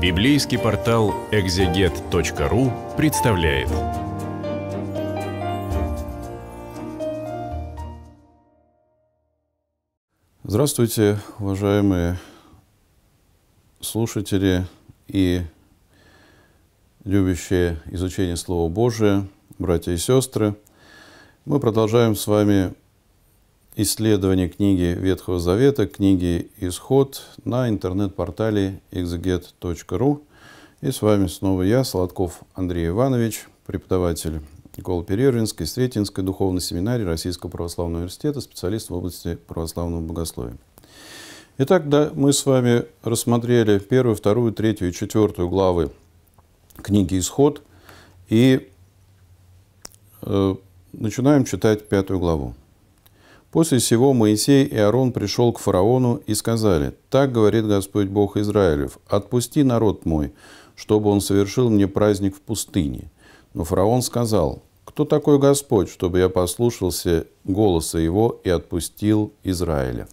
Библейский портал экзегет.ру представляет. Здравствуйте, уважаемые слушатели и любящие изучение Слова Божия, братья и сестры. Мы продолжаем с вами исследование книги Ветхого Завета, книги «Исход» на интернет-портале exeget.ru. И с вами снова я, Солодков Андрей Иванович, преподаватель Никола Перервинской, Сретенской духовной семинарии Российского православного университета, специалист в области православного богословия. Итак, да, мы с вами рассмотрели первую, вторую, третью и четвертую главы книги «Исход» и э, начинаем читать пятую главу. После всего Моисей и Аарон пришел к фараону и сказали, «Так говорит Господь Бог Израилев, отпусти народ мой, чтобы он совершил мне праздник в пустыне». Но фараон сказал, «Кто такой Господь, чтобы я послушался голоса его и отпустил Израиля?»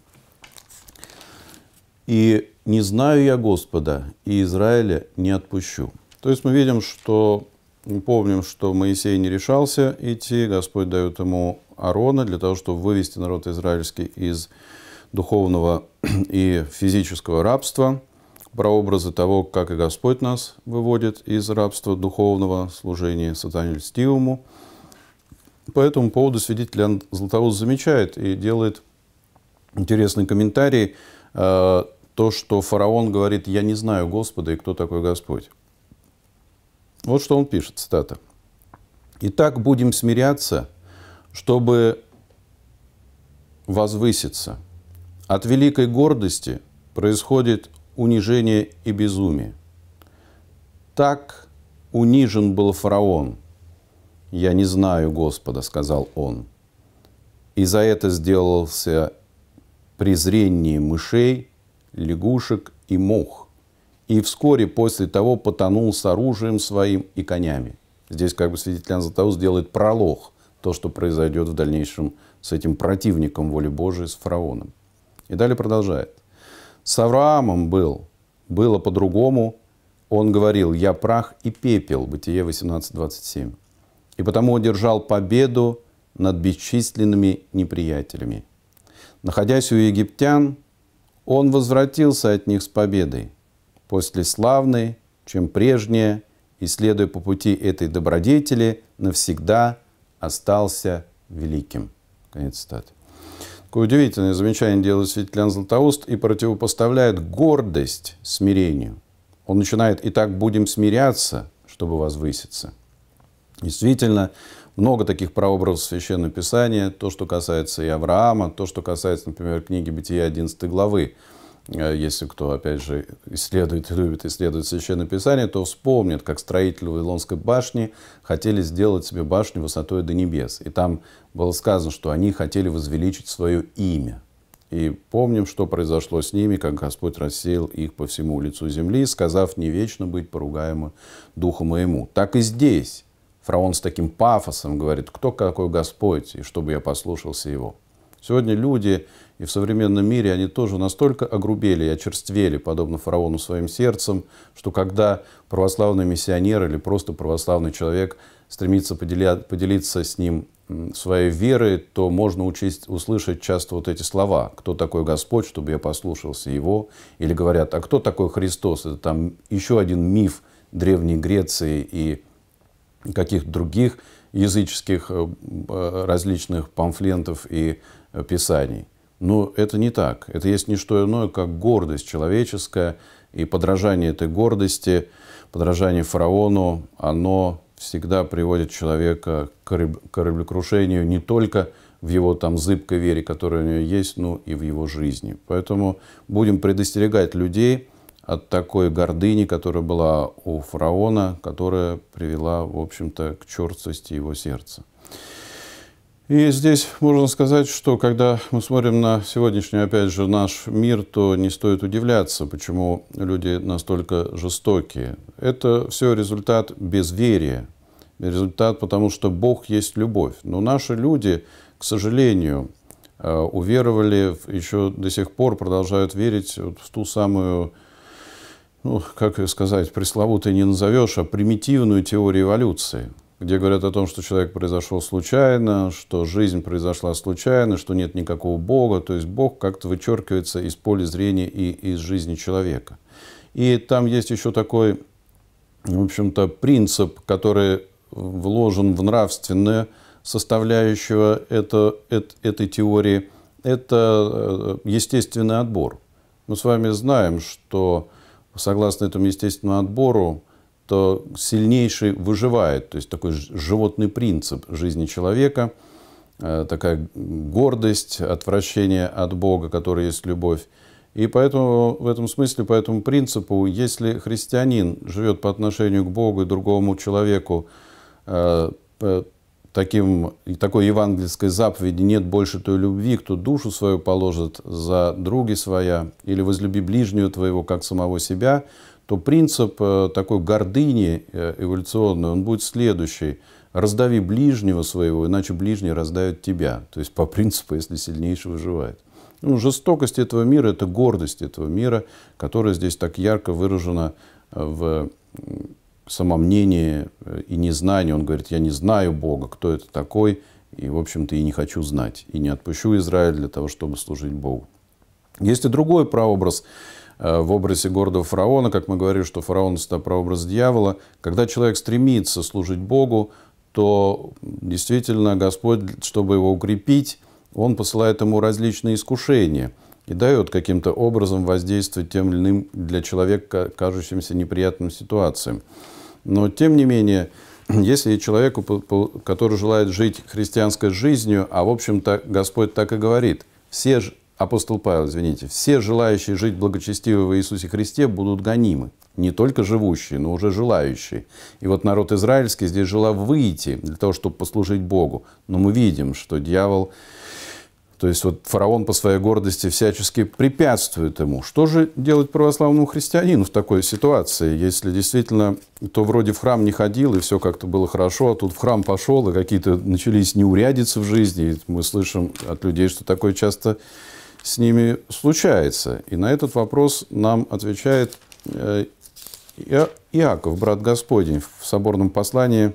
«И не знаю я Господа, и Израиля не отпущу». То есть мы видим, что помним, что Моисей не решался идти, Господь дает ему Арона для того, чтобы вывести народ израильский из духовного и физического рабства, прообразы того, как и Господь нас выводит из рабства духовного служения сатане льстивому. По этому поводу свидетель Златоуст замечает и делает интересный комментарий, э, то, что фараон говорит, я не знаю Господа и кто такой Господь. Вот что он пишет, цитата. «Итак, будем смиряться, чтобы возвыситься. От великой гордости происходит унижение и безумие. Так унижен был фараон. «Я не знаю Господа», — сказал он. И за это сделался презрение мышей, лягушек и мух. И вскоре после того потонул с оружием своим и конями. Здесь как бы свидетель Анзатаус сделает пролог – то, что произойдет в дальнейшем с этим противником воли Божией, с фараоном. И далее продолжает. С Авраамом был, было по-другому. Он говорил, я прах и пепел, Бытие 18.27. И потому одержал победу над бесчисленными неприятелями. Находясь у египтян, он возвратился от них с победой, после славной, чем прежняя, и, следуя по пути этой добродетели, навсегда остался великим. Конец цитаты. Такое удивительное замечание делает святитель Златоуст и противопоставляет гордость смирению. Он начинает «и так будем смиряться, чтобы возвыситься». Действительно, много таких прообразов Священного Писания, то, что касается и Авраама, то, что касается, например, книги «Бытия» 11 главы. Э, если кто, опять же, исследует и любит исследовать Священное Писание, то вспомнит, как строители Вавилонской башни хотели сделать себе башню высотой до небес. И там было сказано, что они хотели возвеличить свое имя. И помним, что произошло с ними, как Господь рассеял их по всему лицу земли, сказав не вечно быть поругаемым духом моему. Так и здесь. Фараон с таким пафосом говорит, кто какой Господь, и чтобы я послушался его. Сегодня люди и в современном мире они тоже настолько огрубели и очерствели, подобно фараону своим сердцем, что когда православный миссионер или просто православный человек стремится поделя- поделиться с ним своей верой, то можно учесть, услышать часто вот эти слова «Кто такой Господь, чтобы я послушался Его?» Или говорят «А кто такой Христос?» Это там еще один миф Древней Греции и каких-то других языческих э, э, различных памфлентов и Писаний. Но это не так. Это есть не что иное, как гордость человеческая, и подражание этой гордости, подражание фараону, оно всегда приводит человека к кораблекрушению не только в его там зыбкой вере, которая у него есть, но и в его жизни. Поэтому будем предостерегать людей от такой гордыни, которая была у фараона, которая привела, в общем-то, к черствости его сердца. И здесь можно сказать, что когда мы смотрим на сегодняшний, опять же, наш мир, то не стоит удивляться, почему люди настолько жестокие. Это все результат безверия, результат потому, что Бог есть любовь. Но наши люди, к сожалению, э, уверовали, еще до сих пор продолжают верить в ту самую ну, как сказать, пресловутой не назовешь, а примитивную теорию эволюции – где говорят о том, что человек произошел случайно, что жизнь произошла случайно, что нет никакого Бога, то есть Бог как-то вычеркивается из поля зрения и из жизни человека. И там есть еще такой, в общем-то, принцип, который вложен в нравственное составляющего это, это, этой теории, это э, естественный отбор. Мы с вами знаем, что согласно этому естественному отбору, то сильнейший выживает. То есть такой животный принцип жизни человека, э, такая гордость, отвращение от Бога, который есть любовь. И поэтому, в этом смысле, по этому принципу, если христианин живет по отношению к Богу и другому человеку э, таким, такой евангельской заповеди «нет больше той любви, кто душу свою положит за други своя» или «возлюби ближнюю твоего, как самого себя», то принцип э, такой гордыни э, эволюционной, он будет следующий. Раздави ближнего своего, иначе ближний раздавит тебя. То есть по принципу, если сильнейший выживает. Ну, жестокость этого мира – это гордость этого мира, которая здесь так ярко выражена э, в самомнении и незнании. Он говорит, я не знаю Бога, кто это такой, и, в общем-то, и не хочу знать, и не отпущу Израиль для того, чтобы служить Богу. Есть и другой прообраз Э, в образе гордого фараона, как мы говорим, что фараон – это прообраз дьявола. Когда человек стремится служить Богу, то действительно Господь, чтобы его укрепить, Он посылает ему различные искушения и дает каким-то образом воздействовать тем или иным для человека кажущимся неприятным ситуациям. Но тем не менее, если человеку, который желает жить христианской жизнью, а в общем-то Господь так и говорит, все апостол Павел, извините, все желающие жить благочестиво в Иисусе Христе будут гонимы. Не только живущие, но уже желающие. И вот народ израильский здесь желал выйти для того, чтобы послужить Богу. Но мы видим, что дьявол, то есть вот фараон по своей гордости всячески препятствует ему. Что же делать православному христианину в такой ситуации, если действительно то вроде в храм не ходил, и все как-то было хорошо, а тут в храм пошел, и какие-то начались неурядицы в жизни. И мы слышим от людей, что такое часто с ними случается. И на этот вопрос нам отвечает э, Иаков, брат Господень, в соборном послании,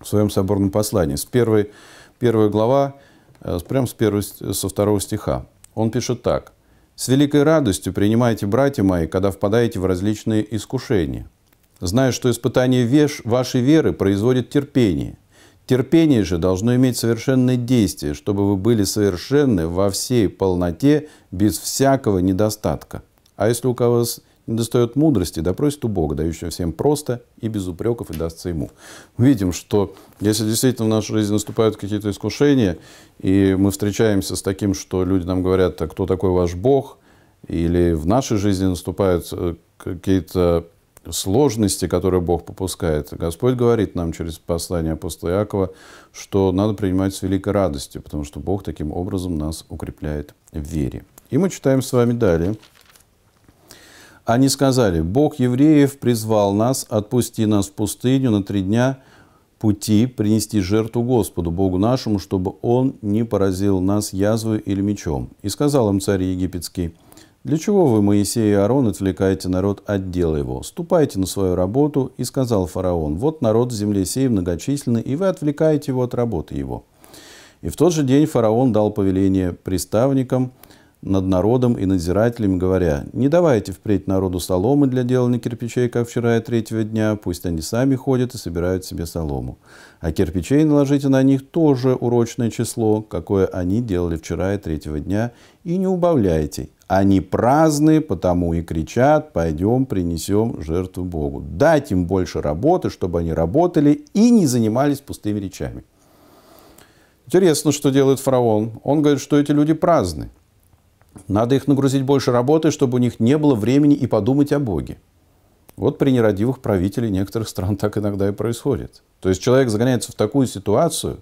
в своем соборном послании, с первой, первой глава, э, прямо с первой, со второго стиха. Он пишет так. «С великой радостью принимайте, братья мои, когда впадаете в различные искушения, зная, что испытание веш вашей веры производит терпение, Терпение же должно иметь совершенное действие, чтобы вы были совершенны во всей полноте, без всякого недостатка. А если у кого недостает мудрости, да просит у Бога, дающего всем просто и без упреков, и дастся ему. Мы видим, что если действительно в нашей жизни наступают какие-то искушения, и мы встречаемся с таким, что люди нам говорят, а кто такой ваш Бог, или в нашей жизни наступают э, какие-то сложности, которые Бог попускает. Господь говорит нам через послание апостола Иакова, что надо принимать с великой радостью, потому что Бог таким образом нас укрепляет в вере. И мы читаем с вами далее. Они сказали, Бог евреев призвал нас, отпусти нас в пустыню на три дня пути принести жертву Господу, Богу нашему, чтобы Он не поразил нас язвой или мечом. И сказал им царь египетский, для чего вы, Моисей и Аарон, отвлекаете народ от дела его? Ступайте на свою работу, и сказал фараон, вот народ в земле сей многочисленный, и вы отвлекаете его от работы его. И в тот же день фараон дал повеление приставникам над народом и надзирателями, говоря, «Не давайте впредь народу соломы для делания кирпичей, как вчера и третьего дня, пусть они сами ходят и собирают себе солому. А кирпичей наложите на них тоже урочное число, какое они делали вчера и третьего дня, и не убавляйте, они праздны, потому и кричат, пойдем принесем жертву Богу. Дать им больше работы, чтобы они работали и не занимались пустыми речами. Интересно, что делает фараон. Он говорит, что эти люди праздны. Надо их нагрузить больше работы, чтобы у них не было времени и подумать о Боге. Вот при нерадивых правителей некоторых стран так иногда и происходит. То есть человек загоняется в такую ситуацию,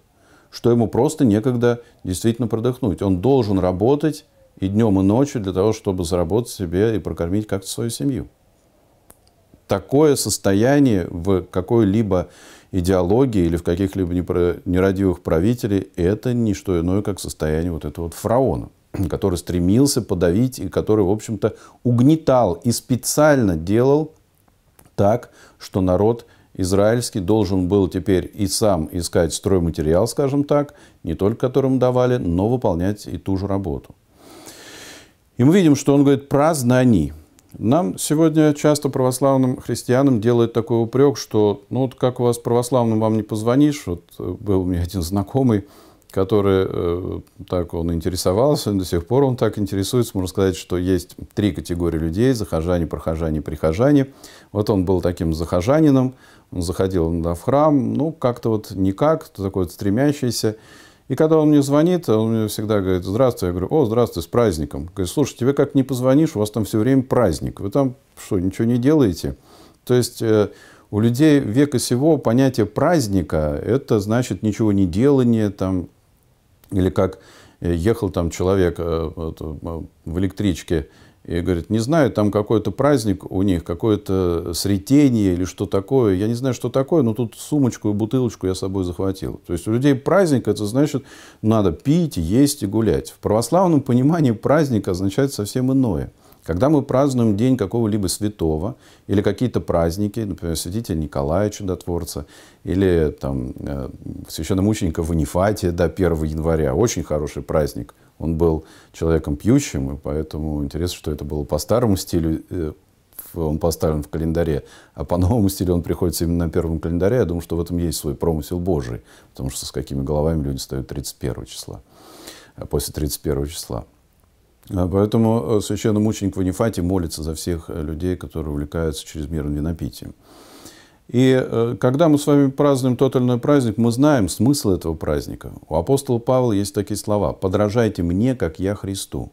что ему просто некогда действительно продохнуть. Он должен работать и днем, и ночью для того, чтобы заработать себе и прокормить как-то свою семью. Такое состояние в какой-либо идеологии или в каких-либо нерадивых правителей – это не что иное, как состояние вот этого вот фараона, который стремился подавить и который, в общем-то, угнетал и специально делал так, что народ израильский должен был теперь и сам искать стройматериал, скажем так, не только которым давали, но выполнять и ту же работу. И мы видим, что он говорит про знаний. Нам сегодня часто православным христианам делают такой упрек, что ну вот как у вас православным вам не позвонишь. Вот э, был у меня один знакомый, который э, так он интересовался, до сих пор он так интересуется. Можно сказать, что есть три категории людей – захожане, прохожане, прихожане. Вот он был таким захожанином, он заходил да, в храм, ну как-то вот никак, такой вот стремящийся. И когда он мне звонит, он мне всегда говорит, здравствуй. Я говорю, о, здравствуй, с праздником. Говорит, слушай, тебе как не позвонишь, у вас там все время праздник. Вы там что, ничего не делаете? То есть э, у людей века сего понятие праздника – это значит ничего не делание, там, или как э, ехал там человек э, в электричке, и говорит, не знаю, там какой-то праздник у них, какое-то сретение или что такое. Я не знаю, что такое, но тут сумочку и бутылочку я с собой захватил. То есть у людей праздник, это значит, надо пить, есть и гулять. В православном понимании праздник означает совсем иное. Когда мы празднуем день какого-либо святого или какие-то праздники, например, святителя Николая Чудотворца или там, э, священномученика Ванифатия до да, 1 января, очень хороший праздник, он был человеком пьющим, и поэтому интересно, что это было по старому стилю, э, он поставлен в календаре, а по новому стилю он приходится именно на первом календаре. Я думаю, что в этом есть свой промысел Божий, потому что с какими головами люди стоят 31 числа, а после 31 числа. А поэтому э, священномученик Ванифати молится за всех э, людей, которые увлекаются чрезмерным винопитием. И э, когда мы с вами празднуем тот или иной праздник, мы знаем смысл этого праздника. У апостола Павла есть такие слова «подражайте мне, как я Христу».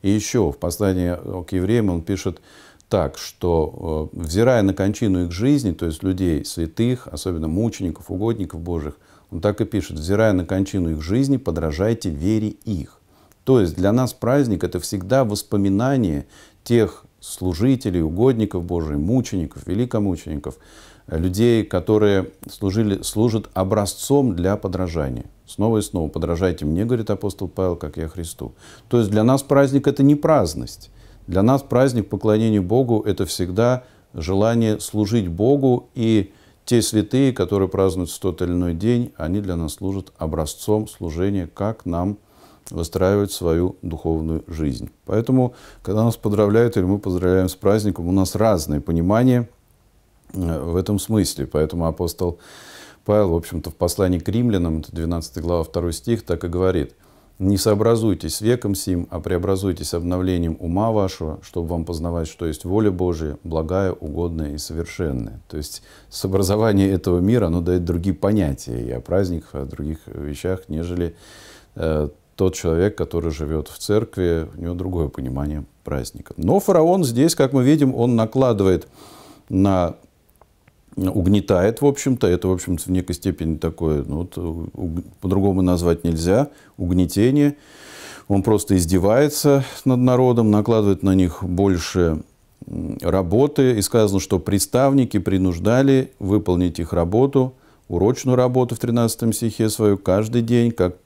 И еще в послании э, к евреям он пишет так, что э, взирая на кончину их жизни, то есть людей святых, особенно мучеников, угодников Божьих, он так и пишет, взирая на кончину их жизни, подражайте вере их. То есть для нас праздник — это всегда воспоминание тех служителей, угодников Божьих, мучеников, великомучеников, людей, которые служили, служат образцом для подражания. Снова и снова подражайте мне, говорит апостол Павел, как я Христу. То есть для нас праздник это не праздность. Для нас праздник поклонения Богу это всегда желание служить Богу и те святые, которые празднуют в тот или иной день, они для нас служат образцом служения, как нам выстраивать свою духовную жизнь. Поэтому, когда нас поздравляют или мы поздравляем с праздником, у нас разные понимания – Э, в этом смысле. Поэтому апостол Павел, в общем-то, в послании к римлянам, 12 глава 2 стих, так и говорит. «Не сообразуйтесь веком сим, а преобразуйтесь обновлением ума вашего, чтобы вам познавать, что есть воля Божия, благая, угодная и совершенная». То есть сообразование этого мира, оно дает другие понятия и о праздниках, и о других вещах, нежели э, тот человек, который живет в церкви, у него другое понимание праздника. Но фараон здесь, как мы видим, он накладывает на угнетает, в общем-то. Это, в общем-то, в некой степени такое, ну, вот, по-другому назвать нельзя, угнетение. Он просто издевается над народом, накладывает на них больше работы. И сказано, что приставники принуждали выполнить их работу, урочную работу в 13 стихе свою, каждый день, как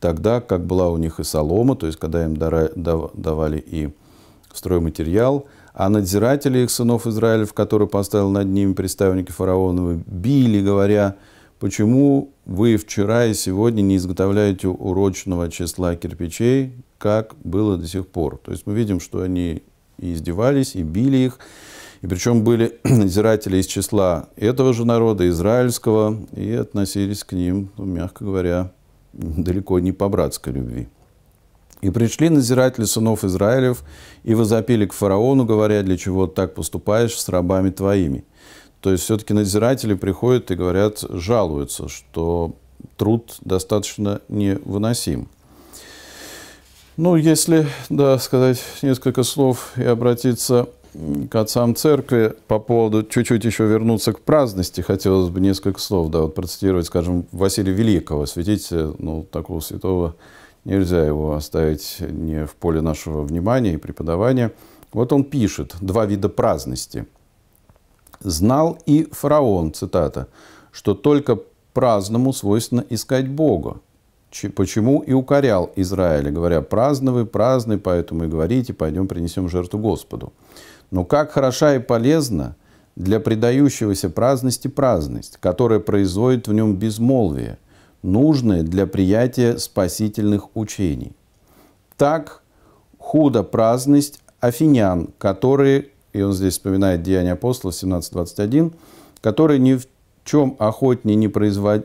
тогда, как была у них и солома, то есть когда им давали и стройматериал, а надзиратели их сынов Израилев, которые поставил над ними представники фараоновы, били, говоря, почему вы вчера и сегодня не изготовляете урочного числа кирпичей, как было до сих пор. То есть мы видим, что они и издевались, и били их. И причем были надзиратели из числа этого же народа, израильского, и относились к ним, ну, мягко говоря, далеко не по братской любви. И пришли назиратели сынов Израилев и возопили к фараону, говоря, для чего так поступаешь с рабами твоими. То есть все-таки надзиратели приходят и говорят, жалуются, что труд достаточно невыносим. Ну, если, да, сказать несколько слов и обратиться к отцам церкви по поводу, чуть-чуть еще вернуться к праздности, хотелось бы несколько слов, да, вот процитировать, скажем, Василия Великого, святителя, ну, такого святого нельзя его оставить не в поле нашего внимания и преподавания. Вот он пишет, два вида праздности. «Знал и фараон, цитата, что только праздному свойственно искать Бога, почему и укорял Израиля, говоря, праздновы, праздны, поэтому и говорите, пойдем принесем жертву Господу. Но как хороша и полезна для предающегося праздности праздность, которая производит в нем безмолвие, нужные для приятия спасительных учений. Так худо праздность афинян, которые, и он здесь вспоминает Деяния апостолов 17.21, которые ни в чем охотнее не,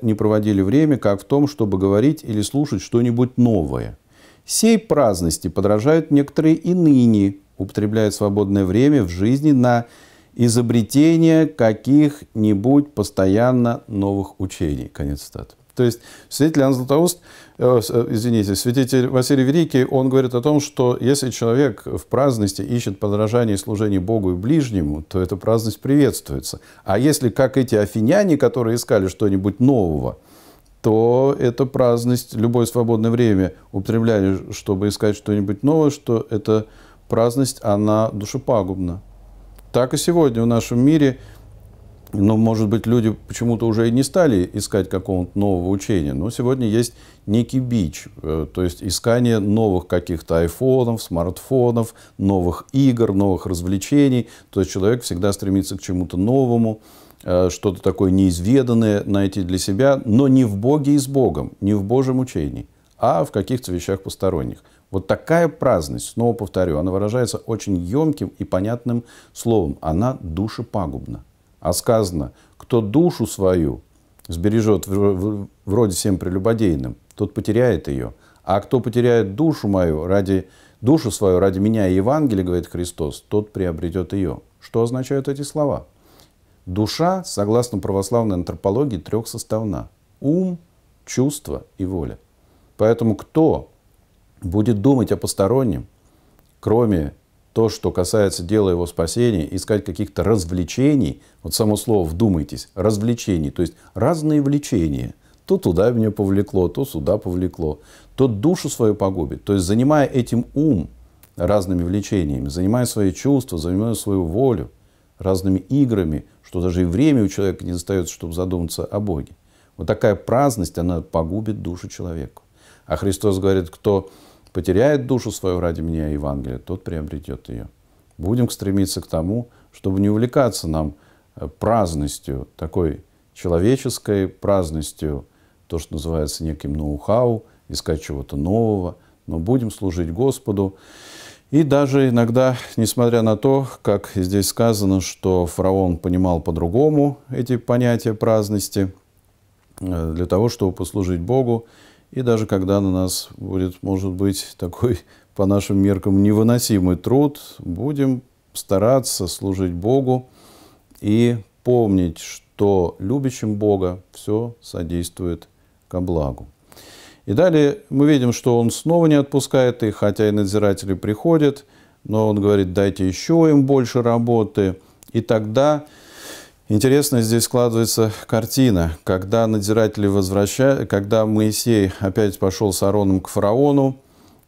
не проводили время, как в том, чтобы говорить или слушать что-нибудь новое. Сей праздности подражают некоторые и ныне, употребляя свободное время в жизни на изобретение каких-нибудь постоянно новых учений. Конец цитаты. То есть святитель Иоанн Златоуст, э, э, извините, святитель Василий Великий, он говорит о том, что если человек в праздности ищет подражание и служение Богу и ближнему, то эта праздность приветствуется. А если, как эти афиняне, которые искали что-нибудь нового, то эта праздность, любое свободное время употребляли, чтобы искать что-нибудь новое, что эта праздность, она душепагубна. Так и сегодня в нашем мире – но, может быть, люди почему-то уже и не стали искать какого-то нового учения. Но сегодня есть некий бич, э, то есть искание новых каких-то айфонов, смартфонов, новых игр, новых развлечений. То есть человек всегда стремится к чему-то новому, э, что-то такое неизведанное найти для себя, но не в Боге и с Богом, не в Божьем учении, а в каких-то вещах посторонних. Вот такая праздность, снова повторю, она выражается очень емким и понятным словом. Она душепагубна. А сказано, кто душу свою сбережет вроде всем прелюбодейным, тот потеряет ее. А кто потеряет душу мою ради душу свою ради меня и Евангелия, говорит Христос, тот приобретет ее. Что означают эти слова? Душа, согласно православной антропологии, трех составна. Ум, чувство и воля. Поэтому кто будет думать о постороннем, кроме то, что касается дела его спасения, искать каких-то развлечений, вот само слово «вдумайтесь», развлечений, то есть разные влечения. То туда меня повлекло, то сюда повлекло, то душу свою погубит. То есть, занимая этим ум разными влечениями, занимая свои чувства, занимая свою волю разными играми, что даже и время у человека не остается, чтобы задуматься о Боге. Вот такая праздность, она погубит душу человеку. А Христос говорит, кто потеряет душу свою ради меня и Евангелия, тот приобретет ее. Будем стремиться к тому, чтобы не увлекаться нам э, праздностью, такой человеческой праздностью, то, что называется неким ноу-хау, искать чего-то нового, но будем служить Господу. И даже иногда, несмотря на то, как здесь сказано, что фараон понимал по-другому эти понятия праздности, э, для того, чтобы послужить Богу, и даже когда на нас будет, может быть, такой, по нашим меркам, невыносимый труд, будем стараться служить Богу и помнить, что любящим Бога все содействует ко благу. И далее мы видим, что он снова не отпускает их, хотя и надзиратели приходят, но он говорит, дайте еще им больше работы. И тогда Интересно здесь складывается картина, когда надзиратели возвращают, когда Моисей опять пошел с Ароном к фараону,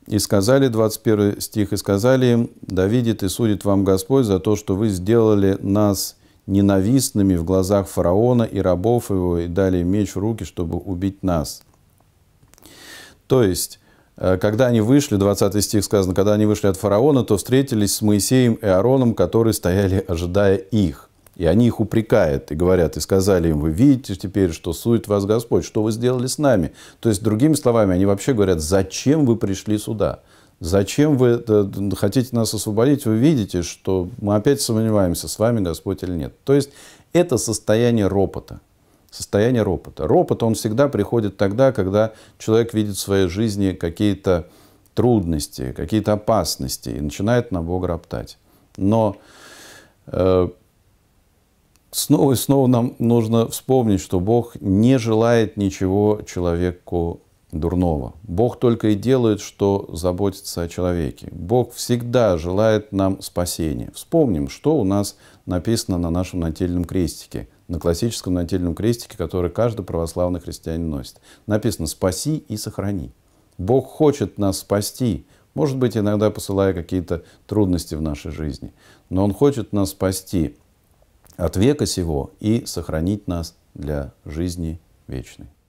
и сказали, 21 стих, и сказали им, «Да видит и судит вам Господь за то, что вы сделали нас ненавистными в глазах фараона и рабов его, и дали меч в руки, чтобы убить нас». То есть, э, когда они вышли, 20 стих сказано, когда они вышли от фараона, то встретились с Моисеем и Аароном, которые стояли, ожидая их. И они их упрекают и говорят, и сказали им, вы видите теперь, что сует вас Господь, что вы сделали с нами. То есть, другими словами, они вообще говорят, зачем вы пришли сюда? Зачем вы э, хотите нас освободить? Вы видите, что мы опять сомневаемся, с вами Господь или нет. То есть, это состояние ропота. Состояние ропота. Ропот, он всегда приходит тогда, когда человек видит в своей жизни какие-то трудности, какие-то опасности и начинает на Бога роптать. Но э, снова и снова нам нужно вспомнить, что Бог не желает ничего человеку дурного. Бог только и делает, что заботится о человеке. Бог всегда желает нам спасения. Вспомним, что у нас написано на нашем нательном крестике, на классическом нательном крестике, который каждый православный христианин носит. Написано «спаси и сохрани». Бог хочет нас спасти, может быть, иногда посылая какие-то трудности в нашей жизни, но Он хочет нас спасти – от века сего и сохранить нас для жизни вечной.